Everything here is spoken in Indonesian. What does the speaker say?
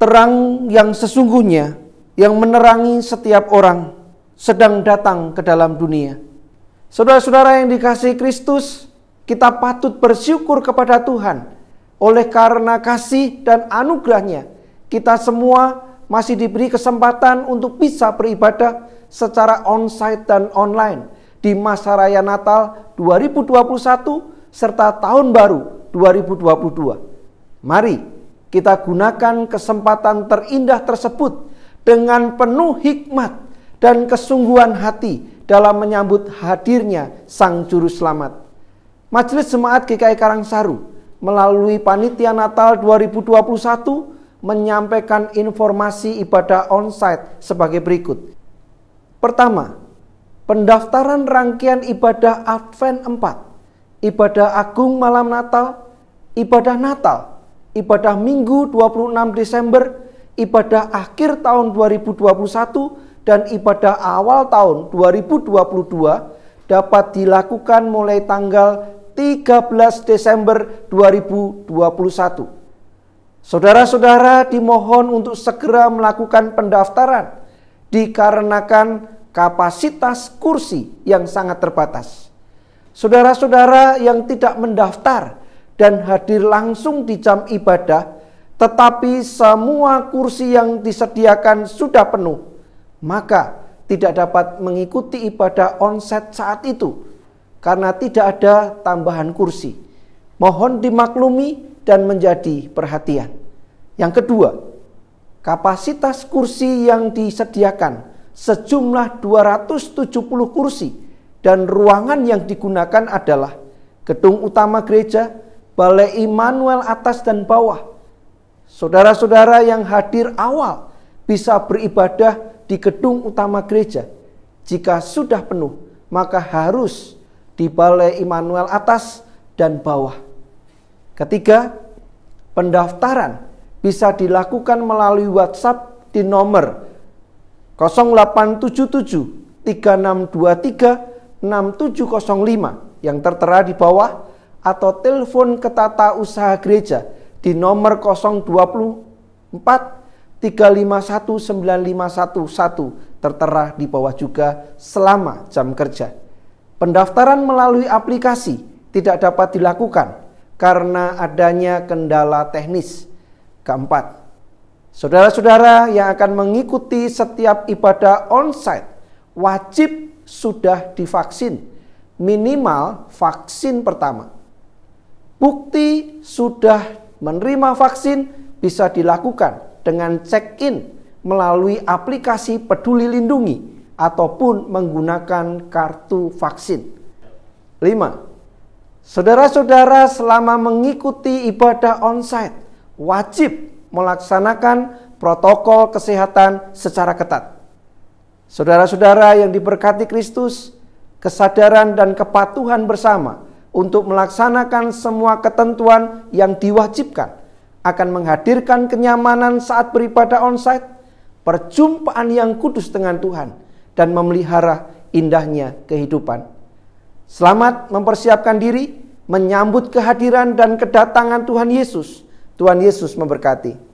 terang yang sesungguhnya yang menerangi setiap orang sedang datang ke dalam dunia. Saudara-saudara yang dikasih Kristus, kita patut bersyukur kepada Tuhan oleh karena kasih dan anugerahnya. Kita semua masih diberi kesempatan untuk bisa beribadah secara onsite dan online di masa raya Natal 2021 serta tahun baru 2022. Mari kita gunakan kesempatan terindah tersebut dengan penuh hikmat dan kesungguhan hati dalam menyambut hadirnya Sang Juru Selamat. Majelis Jemaat GKI Karangsaru melalui Panitia Natal 2021 menyampaikan informasi ibadah onsite sebagai berikut. Pertama, pendaftaran rangkaian ibadah Advent 4, ibadah Agung Malam Natal, ibadah Natal, ibadah Minggu 26 Desember, ibadah akhir tahun 2021 dan ibadah awal tahun 2022 dapat dilakukan mulai tanggal 13 Desember 2021. Saudara-saudara dimohon untuk segera melakukan pendaftaran dikarenakan kapasitas kursi yang sangat terbatas. Saudara-saudara yang tidak mendaftar dan hadir langsung di jam ibadah, tetapi semua kursi yang disediakan sudah penuh, maka tidak dapat mengikuti ibadah onset saat itu karena tidak ada tambahan kursi. Mohon dimaklumi dan menjadi perhatian. Yang kedua, kapasitas kursi yang disediakan sejumlah 270 kursi dan ruangan yang digunakan adalah gedung utama gereja Balai Immanuel atas dan bawah. Saudara-saudara yang hadir awal bisa beribadah di gedung utama gereja. Jika sudah penuh, maka harus di Balai Immanuel atas dan bawah. Ketiga, pendaftaran bisa dilakukan melalui WhatsApp di nomor 0877 3623 6705 yang tertera di bawah atau telepon ke tata usaha gereja di nomor 024 satu tertera di bawah juga selama jam kerja. Pendaftaran melalui aplikasi tidak dapat dilakukan karena adanya kendala teknis. Keempat, saudara-saudara yang akan mengikuti setiap ibadah onsite wajib sudah divaksin, minimal vaksin pertama bukti sudah menerima vaksin bisa dilakukan dengan check-in melalui aplikasi Peduli Lindungi ataupun menggunakan kartu vaksin. 5. Saudara-saudara selama mengikuti ibadah onsite wajib melaksanakan protokol kesehatan secara ketat. Saudara-saudara yang diberkati Kristus, kesadaran dan kepatuhan bersama untuk melaksanakan semua ketentuan yang diwajibkan akan menghadirkan kenyamanan saat beribadah onsite, perjumpaan yang kudus dengan Tuhan, dan memelihara indahnya kehidupan. Selamat mempersiapkan diri, menyambut kehadiran dan kedatangan Tuhan Yesus. Tuhan Yesus memberkati.